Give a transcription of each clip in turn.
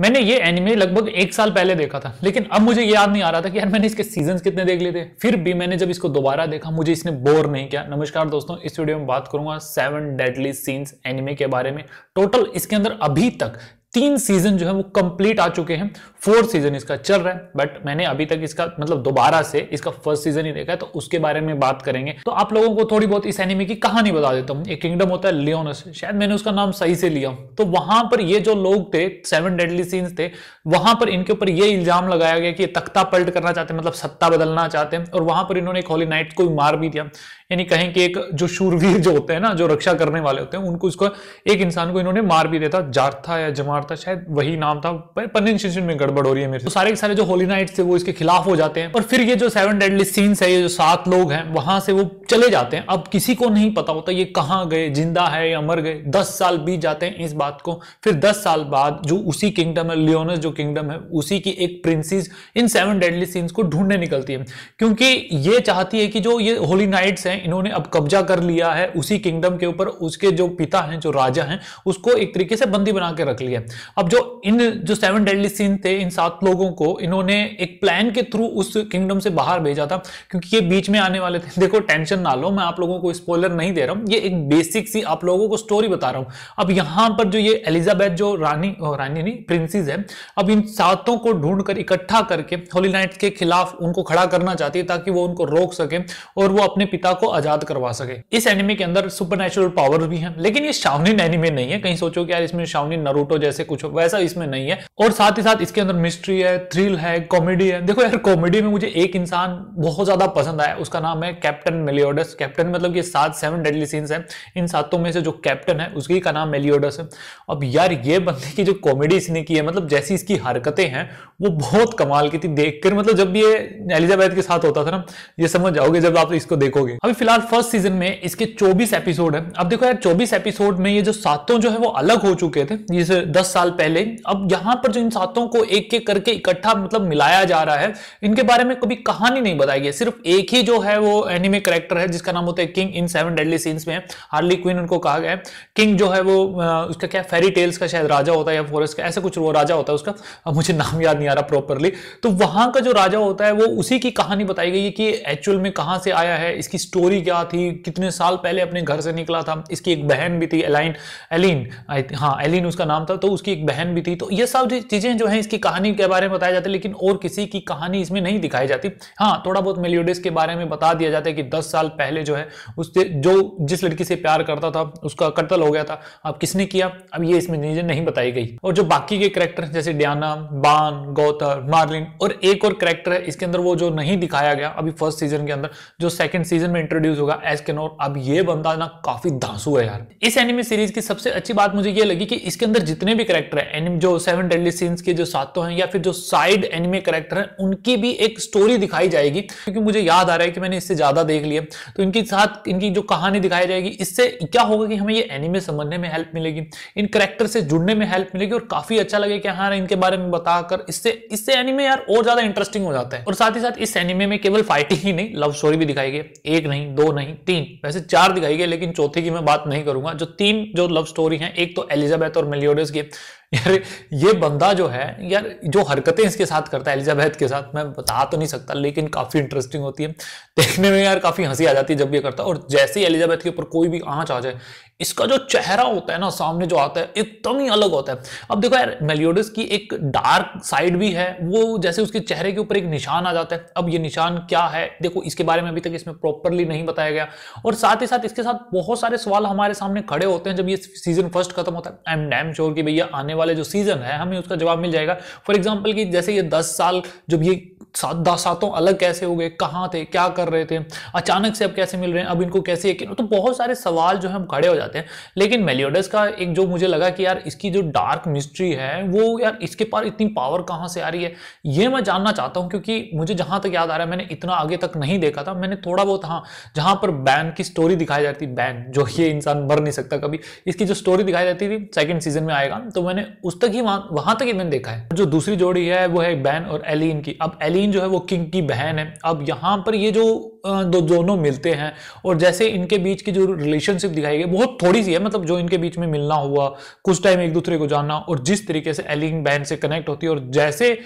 मैंने ये एनिमे लगभग एक साल पहले देखा था लेकिन अब मुझे याद नहीं आ रहा था कि यार मैंने इसके सीजन कितने देख लिए थे फिर भी मैंने जब इसको दोबारा देखा मुझे इसने बोर नहीं किया नमस्कार दोस्तों इस वीडियो में बात करूंगा सेवन डेडली सीन्स एनिमे के बारे में टोटल इसके अंदर अभी तक तीन सीजन जो है वो कंप्लीट आ चुके हैं फोर्थ सीजन इसका चल रहा है बट मैंने अभी तक इसका मतलब दोबारा से इसका फर्स्ट सीजन ही देखा है तो उसके बारे में बात करेंगे तो आप लोगों को थोड़ी बहुत इस एनिमे की कहानी बता देता हूँ एक किंगडम होता है लियोनस शायद मैंने उसका नाम सही से लिया तो वहां पर ये जो लोग थे सेवन डेडली सीन्स थे वहां पर इनके ऊपर ये इल्जाम लगाया गया कि तख्ता पलट करना चाहते हैं मतलब सत्ता बदलना चाहते हैं और वहां पर इन्होंने एक हॉली नाइट को मार भी दिया यानी कहें कि एक जो शूरवीर जो होते हैं ना जो रक्षा करने वाले होते हैं उनको इसको एक इंसान को इन्होंने मार भी दिया था जार्था या था शायद वही नाम था पनिन में गड़बड़ हो रही है मेरे तो सारे के सारे जो होली नाइट थे वो इसके खिलाफ हो जाते हैं और फिर ये जो सेवन डेडली सीन्स है ये जो सात लोग हैं वहां से वो चले जाते हैं अब किसी को नहीं पता होता ये कहाँ गए जिंदा है या मर गए दस साल बीत जाते हैं इस बात को फिर दस साल बाद जो उसी किंगडम है लियोनस जो किंगडम है उसी की एक princess in seven deadly sins को ढूंढने निकलती है क्योंकि ये चाहती है कि जो ये होली नाइट्स हैं इन्होंने अब कब्जा कर लिया है उसी किंगडम के ऊपर उसके जो पिता हैं जो राजा हैं उसको एक तरीके से बंदी बना के रख लिया अब जो इन जो सेवन डेडली सीन थे इन सात लोगों को इन्होंने एक प्लान के थ्रू उस किंगडम से बाहर भेजा था क्योंकि ये बीच में आने वाले थे देखो टेंशन ना लो मैं आप लोगों को स्पॉइलर नहीं दे रहा हूं ये एक बेसिक सी आप लोगों को स्टोरी बता रहा हूं अब यहां पर जो ये एलिजाबेथ जो रानी रानी नहीं प्रिंसेस है अब इन सातों को ढूंढ कर इकट्ठा करके होली नाइट के खिलाफ उनको खड़ा करना चाहती है ताकि वो उनको रोक सके और वो अपने पिता को आजाद करवा सके इस एनिमे के अंदर सुपर पावर भी है लेकिन ये शावनिन एनिमे नहीं है कहीं सोचो कि यार इसमें शावनिन नरूटो जैसे कुछ वैसा इसमें नहीं है और साथ ही साथ इसके अंदर मिस्ट्री है थ्रिल है कॉमेडी है देखो यार कॉमेडी में मुझे एक इंसान बहुत ज्यादा पसंद आया उसका नाम है कैप्टन मेलियोडस कैप्टन मतलब ये सात सेवन डेडली सीन्स हैं इन सातों में से जो कैप्टन है उसकी का नाम मेलियोडस है अब यार ये बंदे की जो कॉमेडी इसने की है मतलब जैसी इसकी हरकतें हैं वो बहुत कमाल की थी देखकर मतलब जब ये एलिजाबैथ के साथ होता था ना ये समझ जाओगे जब आप इसको देखोगे अभी फिलहाल फर्स्ट सीजन में इसके चौबीस एपिसोड है अब देखो यार चौबीस एपिसोड में ये जो सातों जो है वो अलग हो चुके थे ये दस साल पहले अब यहाँ पर जो इन सातों को एक एक करके इकट्ठा मतलब मिलाया जा रहा है इनके बारे में कभी कहानी नहीं बताई गई सिर्फ एक ही जो है वो एनिमे करेक्टर है जिसका नाम होता है king in seven deadly sins में हार्ली क्वीन उनको कहा गया है किंग जो है वो उसका क्या फेरी टेल्स का शायद राजा होता है या फॉरेस्ट का ऐसा कुछ वो राजा होता है उसका अब मुझे नाम याद नहीं आ रहा प्रॉपरली तो वहां का जो राजा होता है वो उसी की कहानी बताई गई है कि एक्चुअल में कहाँ से आया है इसकी स्टोरी क्या थी कितने साल पहले अपने घर से निकला था इसकी एक बहन भी थी एलाइन एलिन हाँ एलिन उसका नाम था तो उसकी एक बहन भी थी तो ये सब चीजें जो है इसकी कहानी के बारे में बताया जाता है लेकिन और किसी की कहानी इसमें नहीं दिखाई जाती हाँ थोड़ा बहुत मेलियोडिस के बारे में बता दिया जाता है कि दस साल पहले जो है उससे जो जिस लड़की से प्यार करता था उसका कत्ल हो गया था अब किसने किया अब ये इसमें चीजें नहीं बताई गई और जो बाकी के करेक्टर जैसे डियाना बान गौतर मार्लिन और एक और करेक्टर है इसके अंदर वो जो नहीं दिखाया गया अभी फर्स्ट सीजन के अंदर जो सेकंड सीजन में इंट्रोड्यूस होगा एस कैनोर अब ये बंदा ना काफी धांसू है यार इस एनिमे सीरीज की सबसे अच्छी बात मुझे ये लगी कि इसके अंदर जितने भी करेक्टर है एनिम जो सेवन डेडली सीन्स के जो सात तो हैं या फिर जो साइड एनिमे करेक्टर हैं उनकी भी एक स्टोरी दिखाई जाएगी क्योंकि मुझे याद आ रहा है कि मैंने इससे ज़्यादा देख लिया तो इनके साथ इनकी जो कहानी दिखाई जाएगी इससे क्या होगा कि हमें ये एनिमे समझने में हेल्प मिलेगी इन करेक्टर से जुड़ने में हेल्प मिलेगी और काफ़ी अच्छा लगे कि हाँ इनके बारे में बताकर इससे इससे एनिमे यार और ज़्यादा इंटरेस्टिंग हो जाता है और साथ ही साथ इस एनिमे में केवल फाइटिंग ही नहीं लव स्टोरी भी दिखाई गई एक नहीं दो नहीं तीन वैसे चार दिखाई गई लेकिन चौथे की मैं बात नहीं करूंगा जो तीन जो लव स्टोरी है एक तो एलिजाबेथ और मेलियोडस की यार ये बंदा जो है यार जो हरकतें इसके साथ करता है एलिजाबैथ के साथ मैं बता तो नहीं सकता लेकिन काफ़ी इंटरेस्टिंग होती है देखने में यार काफ़ी हंसी आ जाती है जब ये करता है और जैसे ही एलिजाबैथ के ऊपर कोई भी आँच आ जाए इसका जो चेहरा होता है ना सामने जो आता है एकदम ही अलग होता है अब देखो यार मेलियोडस की एक डार्क साइड भी है वो जैसे उसके चेहरे के ऊपर एक निशान आ जाता है अब ये निशान क्या है देखो इसके बारे में अभी तक इसमें प्रॉपरली नहीं बताया गया और साथ ही साथ इसके साथ बहुत सारे सवाल हमारे सामने खड़े होते हैं जब ये सीजन फर्स्ट खत्म होता है आई एम डैम श्योर कि भैया आने वाले जो सीजन है हमें उसका जवाब मिल जाएगा फॉर एग्जाम्पल की जैसे ये दस साल जब ये सात दस सातों अलग कैसे हो गए कहाँ थे क्या कर रहे थे अचानक से अब कैसे मिल रहे हैं अब इनको कैसे यकीन तो बहुत सारे सवाल जो है हम खड़े हो जाते जाते हैं लेकिन मेलियोडस का एक जो मुझे लगा कि यार इसकी जो डार्क मिस्ट्री है वो यार इसके पास इतनी पावर कहाँ से आ रही है ये मैं जानना चाहता हूँ क्योंकि मुझे जहाँ तक याद आ रहा है मैंने इतना आगे तक नहीं देखा था मैंने थोड़ा बहुत हाँ जहाँ पर बैन की स्टोरी दिखाई जाती बैन जो ये इंसान मर नहीं सकता कभी इसकी जो स्टोरी दिखाई जाती थी सेकेंड सीजन में आएगा तो मैंने उस तक ही वहाँ वहाँ तक ही मैंने देखा है जो दूसरी जोड़ी है वो है बैन और एलिन की अब एलिन जो है वो किंग की बहन है अब यहाँ पर ये जो दो दोनों मिलते हैं और जैसे इनके बीच की जो रिलेशनशिप दिखाई गई बहुत थोड़ी सी है मतलब जो इनके बीच में मिलना हुआ कुछ टाइम एक दूसरे को जानना और जिस तरीके से एलिंग बैंड से कनेक्ट होती है और जैसे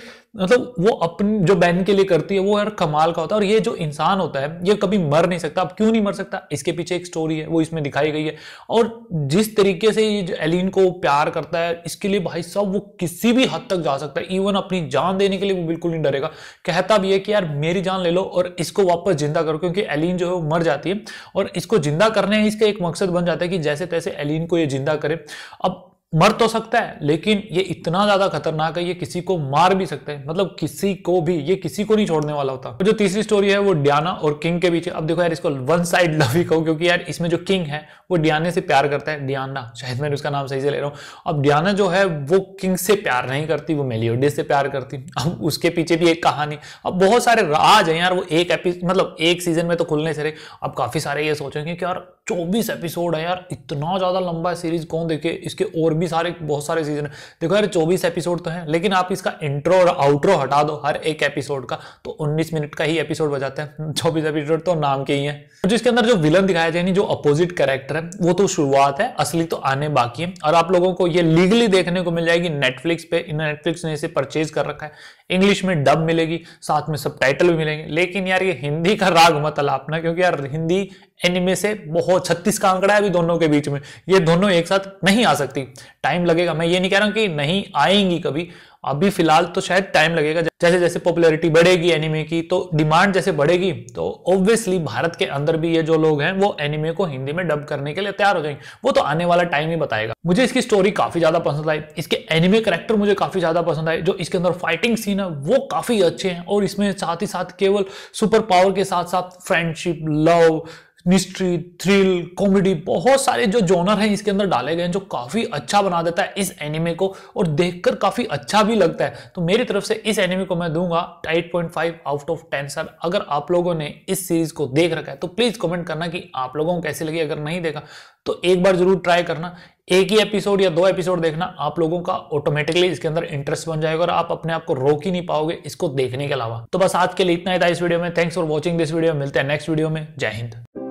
मतलब वो अपनी जो बहन के लिए करती है वो यार कमाल का होता है और ये जो इंसान होता है ये कभी मर नहीं सकता अब क्यों नहीं मर सकता इसके पीछे एक स्टोरी है वो इसमें दिखाई गई है और जिस तरीके से ये जो एलिन को प्यार करता है इसके लिए भाई साहब वो किसी भी हद तक जा सकता है इवन अपनी जान देने के लिए वो बिल्कुल नहीं डरेगा कहता भी है कि यार मेरी जान ले लो और इसको वापस जिंदा करो क्योंकि एलिन जो है वो मर जाती है और इसको जिंदा करने इसका एक मकसद बन जाता है कि जैसे तैसे एलिन को ये जिंदा करे अब मर तो सकता है लेकिन ये इतना ज्यादा खतरनाक है ये किसी को मार भी सकता है मतलब किसी को भी ये किसी को नहीं छोड़ने वाला होता जो तीसरी स्टोरी है वो डियाना और किंग के पीछे अब देखो यार इसको वन साइड लव ही कहो क्योंकि यार इसमें जो किंग है वो डियाने से प्यार करता है डियाना शायद मैंने उसका नाम सही से ले रहा हूँ अब डियाना जो है वो किंग से प्यार नहीं करती वो मेलियोडे से प्यार करती अब उसके पीछे भी एक कहानी अब बहुत सारे राज है यार वो एक एपिसोड मतलब एक सीजन में तो खुलने से रहे अब काफी सारे ये सोचेंगे कि यार चौबीस एपिसोड है यार इतना ज्यादा लंबा सीरीज कौन देखे इसके और भी सारे बहुत सारे सीजन है देखो यार चौबीस एपिसोड तो है लेकिन आप इसका इंट्रो और आउट्रो हटा दो हर एक एपिसोड का तो उन्नीस मिनट का ही एपिसोड बजाते हैं हम्म, चौबीस एपिसोड तो नाम के ही है जिसके अंदर जो विलन दिखाया जाए जो अपोजिट कैरेक्टर है वो तो शुरुआत है असली तो आने बाकी है और आप लोगों को ये लीगली देखने को मिल जाएगी नेटफ्लिक्स पे इन नेटफ्लिक्स ने इसे परचेज कर रखा है इंग्लिश में डब मिलेगी साथ में सब टाइटल भी मिलेंगे लेकिन यार ये हिंदी का राग मत अलापना क्योंकि यार हिंदी एनिमे से बहुत छत्तीस का आंकड़ा है अभी दोनों के बीच में ये दोनों एक साथ नहीं आ सकती टाइम लगेगा मैं ये नहीं कह रहा हूँ कि नहीं आएंगी कभी अभी फिलहाल तो शायद टाइम लगेगा जैसे जैसे पॉपुलैरिटी बढ़ेगी एनिमे की तो डिमांड जैसे बढ़ेगी तो ऑब्वियसली भारत के अंदर भी ये जो लोग हैं वो एनिमे को हिंदी में डब करने के लिए तैयार हो जाएंगे वो तो आने वाला टाइम ही बताएगा मुझे इसकी स्टोरी काफी ज्यादा पसंद आई इसके एनिमे करेक्टर मुझे काफी ज्यादा पसंद आए जो इसके अंदर फाइटिंग सीन है वो काफी अच्छे हैं और इसमें साथ ही साथ केवल सुपर पावर के साथ साथ friendship love mystery thrill comedy बहुत सारे जो जॉनर हैं इसके अंदर डाले गए हैं जो काफ़ी अच्छा बना देता है इस एनिमे को और देखकर काफ़ी अच्छा भी लगता है तो मेरी तरफ से इस एनिमे को मैं दूंगा 8.5 आउट ऑफ 10 सर अगर आप लोगों ने इस सीरीज को देख रखा है तो प्लीज़ कमेंट करना कि आप लोगों को कैसी लगी अगर नहीं देखा तो एक बार जरूर ट्राई करना एक ही एपिसोड या दो एपिसोड देखना आप लोगों का ऑटोमेटिकली इसके अंदर इंटरेस्ट बन जाएगा और आप अपने आप को रोक ही नहीं पाओगे इसको देखने के अलावा तो बस आज के लिए इतना ही था इस वीडियो में thanks for watching this video मिलते हैं नेक्स्ट वीडियो में जय हिंद